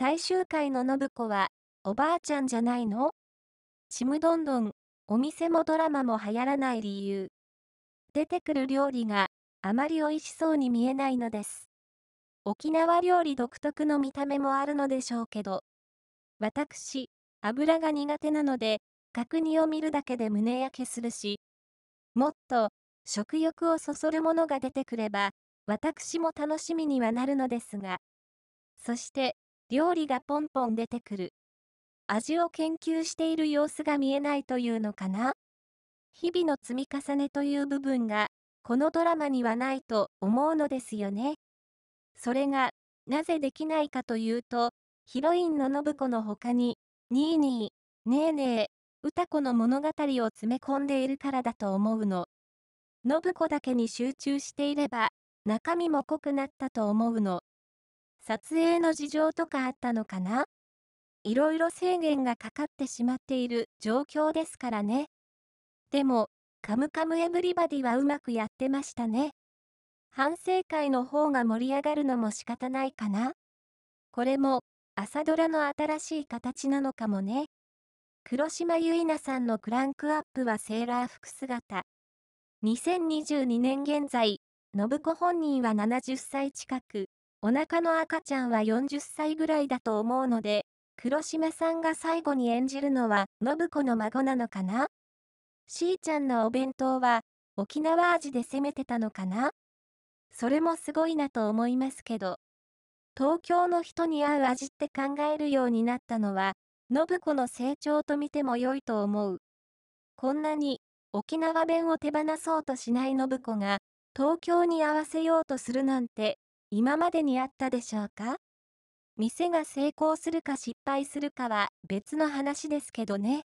最終回の信子は、おばあちゃんじゃないのちむどんどん、お店もドラマも流行らない理由。出てくる料理があまり美味しそうに見えないのです。沖縄料理独特の見た目もあるのでしょうけど、私、油が苦手なので、角煮を見るだけで胸焼けするし、もっと食欲をそそるものが出てくれば、私も楽しみにはなるのですが、そして、料理がポンポン出てくる。味を研究している様子が見えないというのかな日々の積み重ねという部分が、このドラマにはないと思うのですよね。それが、なぜできないかというと、ヒロインの信子の他に、ニーニー、ネーネー、歌子の物語を詰め込んでいるからだと思うの。信子だけに集中していれば、中身も濃くなったと思うの。撮影の事情とかあったのかないろいろ制限がかかってしまっている状況ですからね。でも、カムカムエブリバディはうまくやってましたね。反省会の方が盛り上がるのも仕方ないかなこれも、朝ドラの新しい形なのかもね。黒島結菜さんのクランクアップはセーラー服姿。2022年現在、信子本人は70歳近く、お腹の赤ちゃんは40歳ぐらいだと思うので、黒島さんが最後に演じるのは、信子の孫なのかなしーちゃんのお弁当は、沖縄味で攻めてたのかなそれもすごいなと思いますけど。東京の人に合う味って考えるようになったのは、信子の成長と見ても良いと思う。こんなに、沖縄弁を手放そうとしない信子が、東京に合わせようとするなんて、今までにあったでしょうか店が成功するか失敗するかは別の話ですけどね。